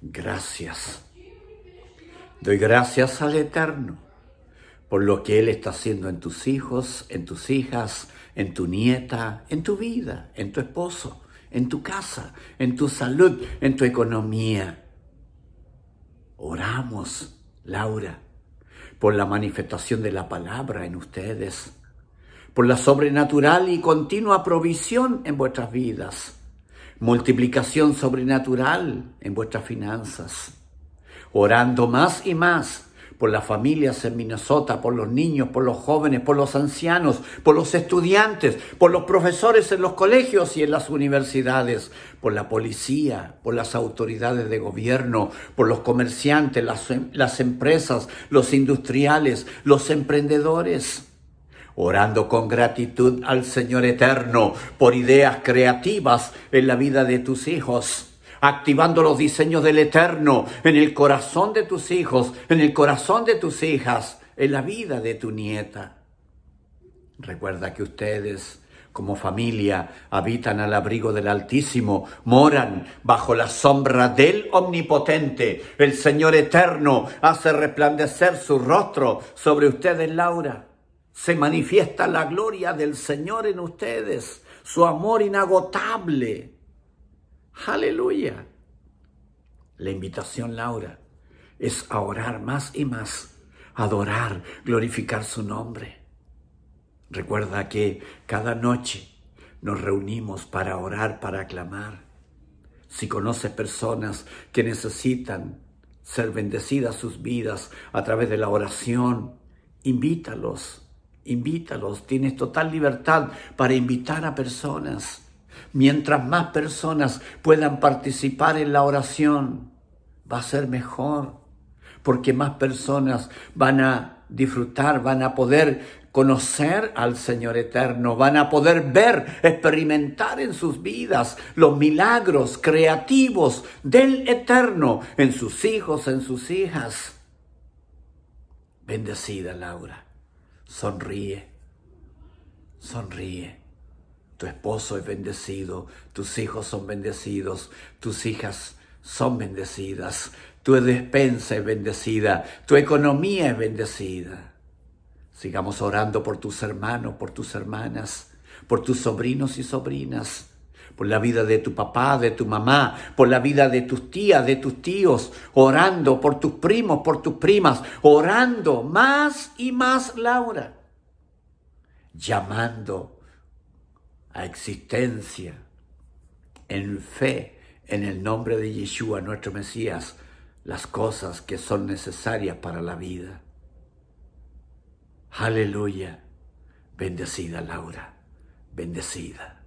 gracias. Doy gracias al Eterno por lo que Él está haciendo en tus hijos, en tus hijas, en tu nieta, en tu vida, en tu esposo, en tu casa, en tu salud, en tu economía. Oramos, Laura, por la manifestación de la palabra en ustedes, por la sobrenatural y continua provisión en vuestras vidas multiplicación sobrenatural en vuestras finanzas, orando más y más por las familias en Minnesota, por los niños, por los jóvenes, por los ancianos, por los estudiantes, por los profesores en los colegios y en las universidades, por la policía, por las autoridades de gobierno, por los comerciantes, las, em-, empresas, los industriales, los emprendedores orando con gratitud al Señor Eterno por ideas creativas en la vida de tus hijos activando los diseños del Eterno en el corazón de tus hijos, en el corazón de tus hijas, en la vida de tu nieta. Recuerda que ustedes, como familia, habitan al abrigo del Altísimo, moran bajo la sombra del Omnipotente. El Señor Eterno hace resplandecer su rostro sobre ustedes, Laura se manifiesta la gloria del Señor en ustedes, su amor inagotable. Aleluya. La invitación, Laura, es a orar más y más, adorar, glorificar su nombre. Recuerda que cada noche nos reunimos para orar, para aclamar. Si conoces personas que necesitan ser bendecidas sus vidas a través de la oración, invítalos Invítalos, tienes total libertad para invitar a personas. Mientras más personas puedan participar en la oración, va a ser mejor, porque más personas van a disfrutar, van a poder conocer al Señor eterno, van a poder ver, experimentar en sus vidas los milagros creativos del eterno en sus hijos, en sus hijas. Bendecida Laura. Sonríe. Sonríe. Tu esposo es bendecido, tus hijos son bendecidos, tus hijas son bendecidas, tu despensa es bendecida, tu economía es bendecida. Sigamos orando por tus hermanos, por tus hermanas, por tus sobrinos y sobrinas por la vida de tu papá, de tu mamá, por la vida de tus tías, de tus tíos, orando por tus primos, por tus primas, orando más y más, Laura, llamando a existencia en fe, en el nombre de Yeshua, nuestro Mesías, las cosas que son necesarias para la vida. Aleluya. Bendecida Laura, bendecida.